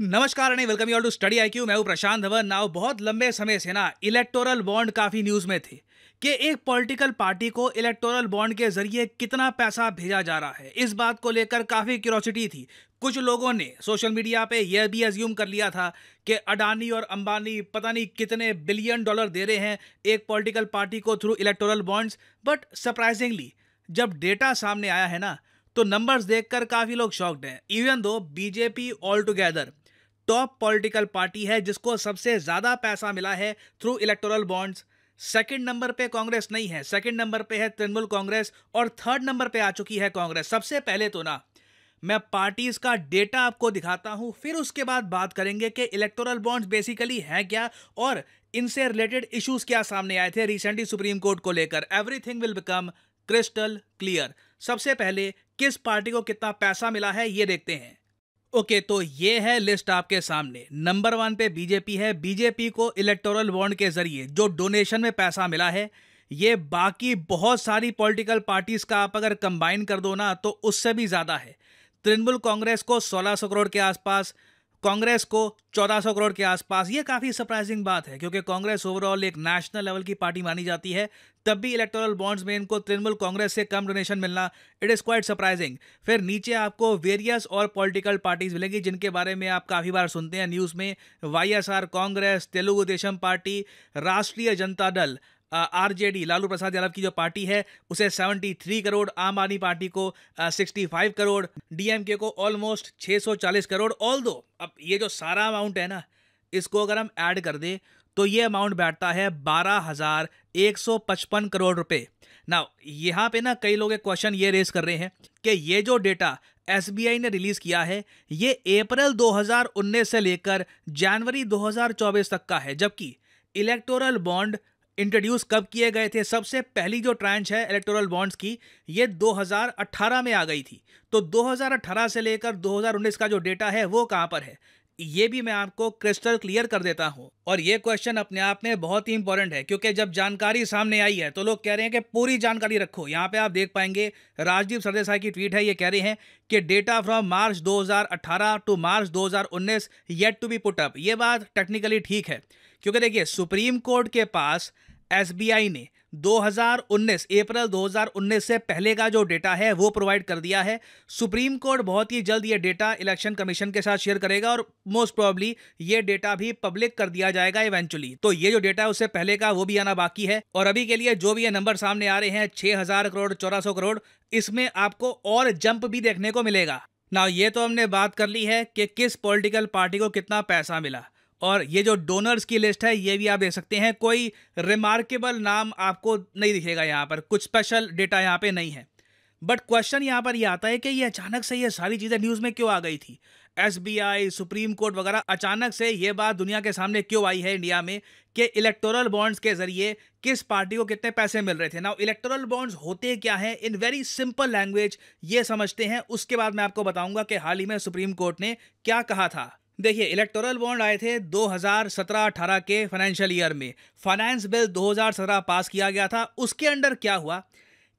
नमस्कार and welcome you all to study I Q मैं हूं प्रशांत धवन नाउ बहुत लंबे समय से ना इलेक्टोरल बॉन्ड काफ़ी न्यूज़ में थे कि एक पॉलिटिकल पार्टी को इलेक्टोरल बॉन्ड के जरिए कितना पैसा भेजा जा रहा है इस बात को लेकर काफ़ी क्यूरोसिटी थी कुछ लोगों ने सोशल मीडिया पे यह भी एज्यूम कर लिया था कि अडानी और अंबानी पता नहीं कितने बिलियन डॉलर दे रहे हैं एक पॉलिटिकल पार्टी को through electoral bonds but surprisingly जब डेटा सामने आया है ना तो नंबर्स देखकर काफ़ी लोग शॉक्ड हैं even though BJP all together top political party है जिसको सबसे ज़्यादा पैसा मिला है through electoral bonds second number पे कांग्रेस नहीं है सेकेंड नंबर पे है तृणमूल कांग्रेस और थर्ड नंबर पे आ चुकी है कांग्रेस सबसे पहले तो ना मैं पार्टीज का डेटा आपको दिखाता हूं फिर उसके बाद बात करेंगे कि इलेक्टोरल बॉन्ड्स बेसिकली हैं क्या और इनसे रिलेटेड इश्यूज क्या सामने आए थे रिसेंटली सुप्रीम कोर्ट को लेकर everything will become crystal clear सबसे पहले किस पार्टी को कितना पैसा मिला है ये देखते हैं ओके okay, तो ये है लिस्ट आपके सामने नंबर वन पे बीजेपी है बीजेपी को इलेक्टोरल बॉन्ड के जरिए जो डोनेशन में पैसा मिला है ये बाकी बहुत सारी पॉलिटिकल पार्टीज का आप अगर कंबाइन कर दो ना तो उससे भी ज़्यादा है तृणमूल कांग्रेस को 1600 करोड़ के आसपास कांग्रेस को 1400 करोड़ के आसपास ये काफ़ी सरप्राइजिंग बात है क्योंकि कांग्रेस ओवरऑल एक नेशनल लेवल की पार्टी मानी जाती है तब भी इलेक्टोरल बॉन्ड्स में इनको तृणमूल कांग्रेस से कम डोनेशन मिलना इट इज़ क्वाइट सरप्राइजिंग फिर नीचे आपको वेरियस और पॉलिटिकल पार्टीज मिलेंगी जिनके बारे में आप काफ़ी बार सुनते हैं न्यूज़ में वाई कांग्रेस तेलुगु देशम पार्टी राष्ट्रीय जनता दल आरजेडी लालू प्रसाद यादव की जो पार्टी है उसे 73 करोड़ आम आदमी पार्टी को आ, 65 करोड़ डीएमके को ऑलमोस्ट 640 करोड़ ऑल दो अब ये जो सारा अमाउंट है ना इसको अगर हम ऐड कर दें तो ये अमाउंट बैठता है बारह हज़ार एक सौ पचपन करोड़ रुपए ना यहाँ पे ना कई लोग एक क्वेश्चन ये रेस कर रहे हैं कि ये जो डेटा एस ने रिलीज़ किया है ये अप्रैल 2019 से लेकर जनवरी 2024 तक का है जबकि इलेक्टोरल बॉन्ड इंट्रोड्यूस कब किए गए थे सबसे पहली जो ट्रांच है इलेक्टोरल बॉन्ड्स की ये 2018 में आ गई थी तो 2018 से लेकर 2019 का जो डेटा है वो कहाँ पर है ये भी मैं आपको क्रिस्टल क्लियर कर देता हूँ और ये क्वेश्चन अपने आप में बहुत ही इंपॉर्टेंट है क्योंकि जब जानकारी सामने आई है तो लोग कह रहे हैं कि पूरी जानकारी रखो यहाँ पे आप देख पाएंगे राजदीप सरदेसाई की ट्वीट है ये कह रहे हैं कि data from March 2018 to March 2019 yet to be put up ये बात टेक्निकली ठीक है क्योंकि देखिए सुप्रीम कोर्ट के पास एसबीआई ने 2019 अप्रैल 2019 से पहले का जो डेटा है वो प्रोवाइड कर दिया है सुप्रीम कोर्ट बहुत ही जल्द ये डेटा इलेक्शन कमीशन के साथ शेयर करेगा और मोस्ट प्रोबली ये डेटा भी पब्लिक कर दिया जाएगा इवेंचुअली तो ये जो डेटा है उससे पहले का वो भी आना बाकी है और अभी के लिए जो भी ये नंबर सामने आ रहे हैं छह करोड़ चौदह करोड़ इसमें आपको और जंप भी देखने को मिलेगा ना ये तो हमने बात कर ली है कि किस पोलिटिकल पार्टी को कितना पैसा मिला और ये जो डोनर्स की लिस्ट है ये भी आप देख सकते हैं कोई रिमार्केबल नाम आपको नहीं दिखेगा यहाँ पर कुछ स्पेशल डेटा यहाँ पे नहीं है बट क्वेश्चन यहाँ पर ये आता है कि ये अचानक से ये सारी चीज़ें न्यूज़ में क्यों आ गई थी एस सुप्रीम कोर्ट वगैरह अचानक से ये बात दुनिया के सामने क्यों आई है इंडिया में कि इलेक्टोरल बॉन्ड्स के जरिए किस पार्टी को कितने पैसे मिल रहे थे ना इलेक्टोरल बॉन्ड्स होते क्या हैं इन वेरी सिंपल लैंग्वेज ये समझते हैं उसके बाद मैं आपको बताऊंगा कि हाल ही में सुप्रीम कोर्ट ने क्या कहा था देखिए इलेक्टोरल बॉन्ड आए थे 2017-18 के फाइनेंशियल ईयर में फाइनेंस बिल 2017 पास किया गया था उसके अंडर क्या हुआ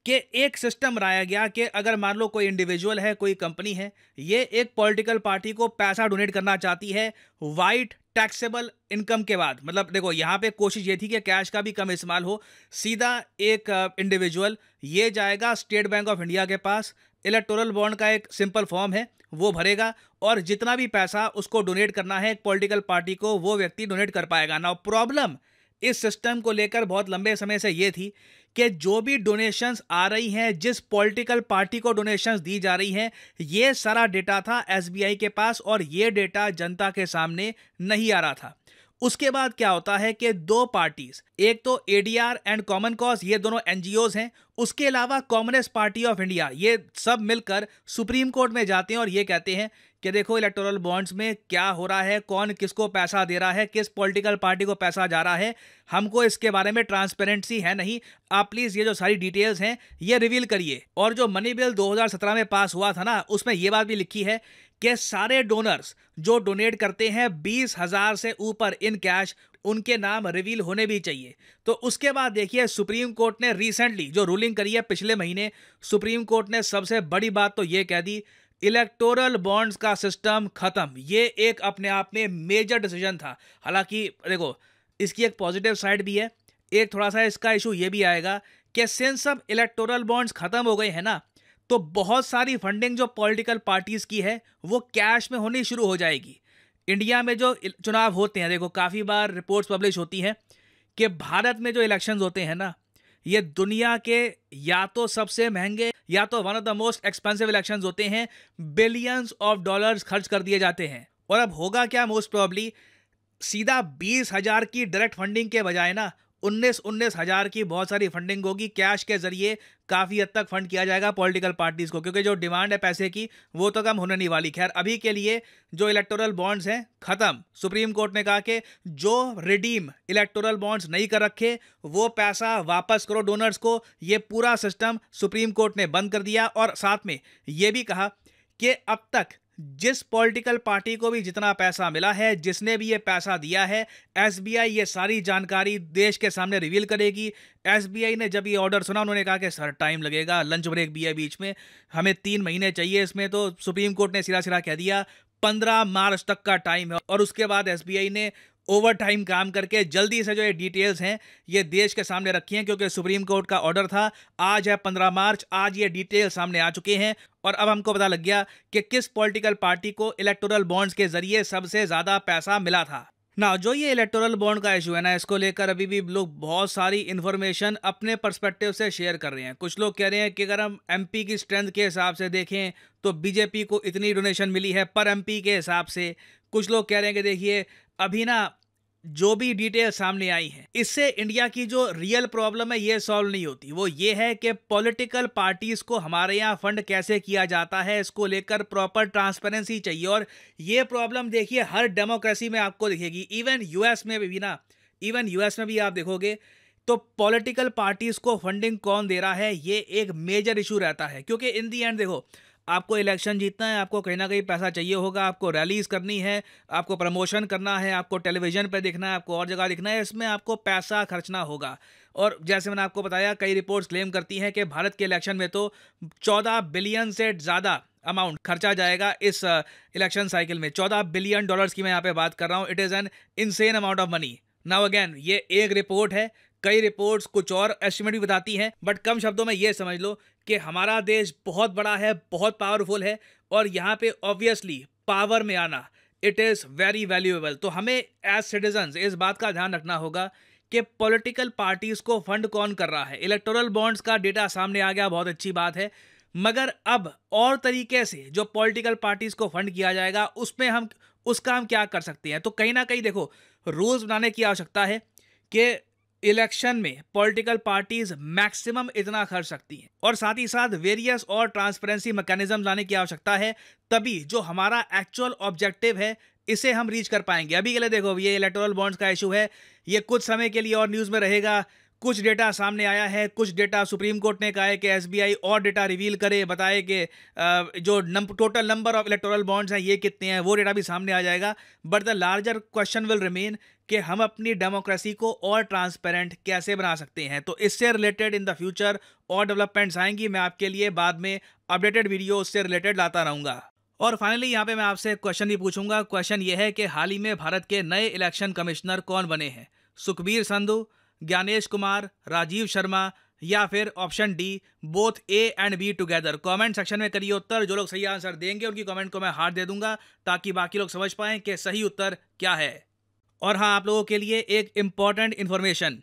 कि एक सिस्टम बनाया गया कि अगर मान लो कोई इंडिविजुअल है कोई कंपनी है ये एक पॉलिटिकल पार्टी को पैसा डोनेट करना चाहती है वाइट टैक्सेबल इनकम के बाद मतलब देखो यहाँ पे कोशिश ये थी कि कैश का भी कम इस्तेमाल हो सीधा एक इंडिविजुअल uh, ये जाएगा स्टेट बैंक ऑफ इंडिया के पास इलेक्टोरल बॉन्ड का एक सिंपल फॉर्म है वो भरेगा और जितना भी पैसा उसको डोनेट करना है एक पॉलिटिकल पार्टी को वो व्यक्ति डोनेट कर पाएगा ना प्रॉब्लम इस सिस्टम को लेकर बहुत लंबे समय से ये थी कि जो भी डोनेशंस आ रही हैं जिस पॉलिटिकल पार्टी को डोनेशंस दी जा रही हैं ये सारा डेटा था एसबीआई के पास और ये डेटा जनता के सामने नहीं आ रहा था उसके बाद क्या होता है कि दो पार्टीज एक तो एडीआर एंड कॉमन कॉज ये दोनों एनजीओ हैं उसके अलावा कांग्रेस पार्टी ऑफ इंडिया ये सब मिलकर सुप्रीम कोर्ट में जाते हैं और ये कहते हैं कि देखो इलेक्टोरल बॉन्ड्स में क्या हो रहा है कौन किसको पैसा दे रहा है किस पॉलिटिकल पार्टी को पैसा जा रहा है हमको इसके बारे में ट्रांसपेरेंसी है नहीं आप प्लीज़ ये जो सारी डिटेल्स हैं ये रिवील करिए और जो मनी बिल 2017 में पास हुआ था ना उसमें ये बात भी लिखी है कि सारे डोनर्स जो डोनेट करते हैं बीस हज़ार से ऊपर इन कैश उनके नाम रिवील होने भी चाहिए तो उसके बाद देखिए सुप्रीम कोर्ट ने रिसेंटली जो रूलिंग करी है पिछले महीने सुप्रीम कोर्ट ने सबसे बड़ी बात तो ये कह दी इलेक्टोरल बॉन्ड्स का सिस्टम खत्म ये एक अपने आप में मेजर डिसीजन था हालांकि देखो इसकी एक पॉजिटिव साइड भी है एक थोड़ा सा इसका इशू ये भी आएगा कि सिंस अब इलेक्टोरल बॉन्ड्स खत्म हो गए हैं ना तो बहुत सारी फंडिंग जो पॉलिटिकल पार्टीज़ की है वो कैश में होनी शुरू हो जाएगी इंडिया में जो चुनाव होते हैं देखो काफ़ी बार रिपोर्ट्स पब्लिश होती हैं कि भारत में जो इलेक्शंस होते हैं ना ये दुनिया के या तो सबसे महंगे या तो one of the most expensive election होते हैं बिलियंस ऑफ डॉलर खर्च कर दिए जाते हैं और अब होगा क्या मोस्ट प्रॉब्ली सीधा बीस हजार की डायरेक्ट फंडिंग के बजाय ना उन्नीस उन्नीस हज़ार की बहुत सारी फंडिंग होगी कैश के जरिए काफ़ी हद तक फंड किया जाएगा पॉलिटिकल पार्टीज़ को क्योंकि जो डिमांड है पैसे की वो तो कम होने नहीं वाली खैर अभी के लिए जो इलेक्टोरल बॉन्ड्स हैं ख़त्म सुप्रीम कोर्ट ने कहा कि जो रिडीम इलेक्टोरल बॉन्ड्स नहीं कर रखे वो पैसा वापस करो डोनर्स को ये पूरा सिस्टम सुप्रीम कोर्ट ने बंद कर दिया और साथ में ये भी कहा कि अब तक जिस पॉलिटिकल पार्टी को भी जितना पैसा मिला है जिसने भी ये पैसा दिया है एसबीआई ये सारी जानकारी देश के सामने रिवील करेगी एसबीआई ने जब ये ऑर्डर सुना उन्होंने कहा कि सर टाइम लगेगा लंच ब्रेक भी है बीच में हमें तीन महीने चाहिए इसमें तो सुप्रीम कोर्ट ने सिरा सिरा कह दिया पंद्रह मार्च तक का टाइम है और उसके बाद एस ने ओवर टाइम काम करके जल्दी से जो ये डिटेल्स हैं ये देश के सामने रखी हैं क्योंकि सुप्रीम कोर्ट का ऑर्डर था आज है पंद्रह मार्च आज ये डिटेल सामने आ चुके हैं और अब हमको पता लग गया कि किस पॉलिटिकल पार्टी को इलेक्टोरल बॉन्ड्स के जरिए सबसे ज़्यादा पैसा मिला था ना जो ये इलेक्टोरल बॉन्ड का इशू है ना इसको लेकर अभी भी लोग बहुत सारी इन्फॉर्मेशन अपने पर्सपेक्टिव से शेयर कर रहे हैं कुछ लोग कह रहे हैं कि अगर हम एमपी की स्ट्रेंथ के हिसाब से देखें तो बीजेपी को इतनी डोनेशन मिली है पर एमपी के हिसाब से कुछ लोग कह रहे हैं कि देखिए अभी ना जो भी डिटेल सामने आई है इससे इंडिया की जो रियल प्रॉब्लम है ये सॉल्व नहीं होती वो ये है कि पॉलिटिकल पार्टीज को हमारे यहाँ फंड कैसे किया जाता है इसको लेकर प्रॉपर ट्रांसपेरेंसी चाहिए और ये प्रॉब्लम देखिए हर डेमोक्रेसी में आपको दिखेगी इवन यूएस में भी ना इवन यूएस में भी आप देखोगे तो पॉलिटिकल पार्टीज को फंडिंग कौन दे रहा है ये एक मेजर इशू रहता है क्योंकि इन दी एंड देखो आपको इलेक्शन जीतना है आपको कहीं ना कहीं पैसा चाहिए होगा आपको रैलीज करनी है आपको प्रमोशन करना है आपको टेलीविजन पर दिखना है आपको और जगह दिखना है इसमें आपको पैसा खर्चना होगा और जैसे मैंने आपको बताया कई रिपोर्ट्स क्लेम करती हैं कि भारत के इलेक्शन में तो चौदह बिलियन से ज़्यादा अमाउंट खर्चा जाएगा इस इलेक्शन साइकिल में चौदह बिलियन डॉलर्स की मैं यहाँ पे बात कर रहा हूँ it is an insane amount of money now again ये एक रिपोर्ट है कई रिपोर्ट्स कुछ और एस्टिमेट भी बताती हैं बट कम शब्दों में ये समझ लो कि हमारा देश बहुत बड़ा है बहुत पावरफुल है और यहाँ पे ऑब्वियसली पावर में आना इट इज़ वेरी वैल्यूएबल तो हमें एज सिटीजन इस बात का ध्यान रखना होगा कि पॉलिटिकल पार्टीज़ को फंड कौन कर रहा है इलेक्टोरल बॉन्ड्स का डेटा सामने आ गया बहुत अच्छी बात है मगर अब और तरीके से जो पॉलिटिकल पार्टीज़ को फंड किया जाएगा उसमें हम उसका हम क्या कर सकते हैं तो कहीं ना कहीं देखो रूल्स बनाने की आवश्यकता है कि इलेक्शन में पॉलिटिकल पार्टीज मैक्सिमम इतना खर्च सकती हैं और साथ ही साथ वेरियस और ट्रांसपेरेंसी मैकेनिज्म लाने की आवश्यकता है तभी जो हमारा एक्चुअल ऑब्जेक्टिव है इसे हम रीच कर पाएंगे अभी के लिए देखो ये इलेक्टोरल बॉन्ड्स का इशू है ये कुछ समय के लिए और न्यूज़ में रहेगा कुछ डेटा सामने आया है कुछ डेटा सुप्रीम कोर्ट ने कहा है कि एसबीआई और डेटा रिवील करे बताए कि जो नम, total number of electoral bonds हैं ये कितने हैं वो डेटा भी सामने आ जाएगा but the larger question will remain कि हम अपनी डेमोक्रेसी को और ट्रांसपेरेंट कैसे बना सकते हैं तो इससे रिलेटेड इन द फ्यूचर और डेवलपमेंट्स आएंगी मैं आपके लिए बाद में अपडेटेड वीडियो उससे रिलेटेड लाता रहूंगा और फाइनली यहाँ पे मैं आपसे क्वेश्चन भी पूछूंगा क्वेश्चन ये है कि हाल ही में भारत के नए इलेक्शन कमिश्नर कौन बने हैं सुखबीर संधु ज्ञानेश कुमार राजीव शर्मा या फिर option D both A and B together comment section में करिए उत्तर जो लोग सही आंसर देंगे उनकी कमेंट को मैं हार दे दूंगा ताकि बाकी लोग समझ पाएं कि सही उत्तर क्या है और हाँ आप लोगों के लिए एक इम्पॉर्टेंट इन्फॉर्मेशन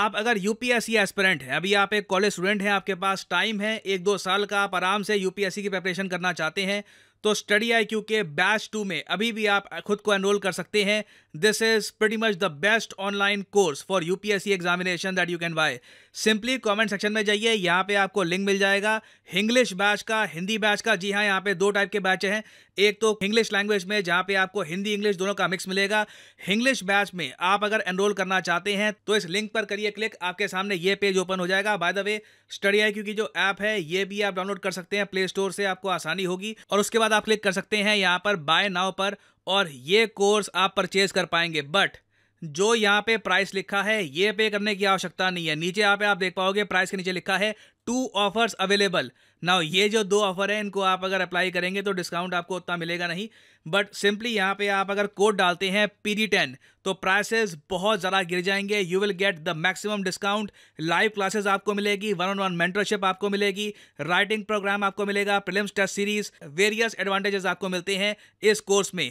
आप अगर यूपीएससी एस्पिरेंट हैं अभी आप एक कॉलेज स्टूडेंट हैं आपके पास टाइम है एक दो साल का आप आराम से यूपीएससी की प्रिपरेशन करना चाहते हैं तो स्टडी आई क्यू के बैच टू में अभी भी आप खुद को एनरोल कर सकते हैं this is pretty much the best online course for UPSC examination that you can buy simply comment section में जाइए यहाँ पे आपको लिंक मिल जाएगा इंग्लिश बैच का हिंदी बैच का जी हाँ यहाँ पे दो टाइप के बैच हैं एक तो इंग्लिश लैंग्वेज में जहाँ पे आपको हिंदी इंग्लिश दोनों का मिक्स मिलेगा इंग्लिश बैच में आप अगर एनरोल करना चाहते हैं तो इस लिंक पर करिए क्लिक आपके सामने ये पेज ओपन हो जाएगा by the way study I क्योंकि जो ऐप है ये भी आप डाउनलोड कर सकते हैं प्ले स्टोर से आपको आसानी होगी और उसके बाद आप क्लिक कर सकते हैं यहाँ पर बाय नाव पर और ये कोर्स आप परचेज कर पाएंगे बट जो यहाँ पे प्राइस लिखा है ये पे करने की आवश्यकता नहीं है नीचे यहाँ पे आप देख पाओगे प्राइस के नीचे लिखा है टू ऑफर्स अवेलेबल नाउ ये जो दो ऑफर है इनको आप अगर अप्लाई करेंगे तो डिस्काउंट आपको उतना मिलेगा नहीं बट सिंपली यहाँ पे आप अगर कोड डालते हैं पी डी टेन तो प्राइसेस बहुत ज़्यादा गिर जाएंगे you will get the maximum discount live classes आपको मिलेगी वन ऑन वन मेंटरशिप आपको मिलेगी राइटिंग प्रोग्राम आपको मिलेगा prelims test series various advantages आपको मिलते हैं इस कोर्स में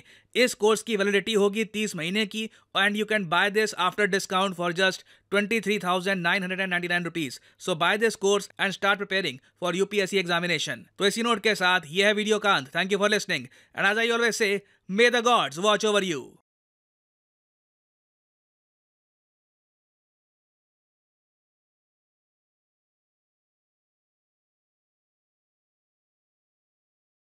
इस कोर्स की वैलिडिटी होगी तीस महीने की and you can buy this after discount for just 23,999 rupees. So buy this course and start preparing for UPSC examination. तो इसी नोट के साथ यह वीडियो का अंत. Thank you for listening. And as I always say, may the gods watch over you.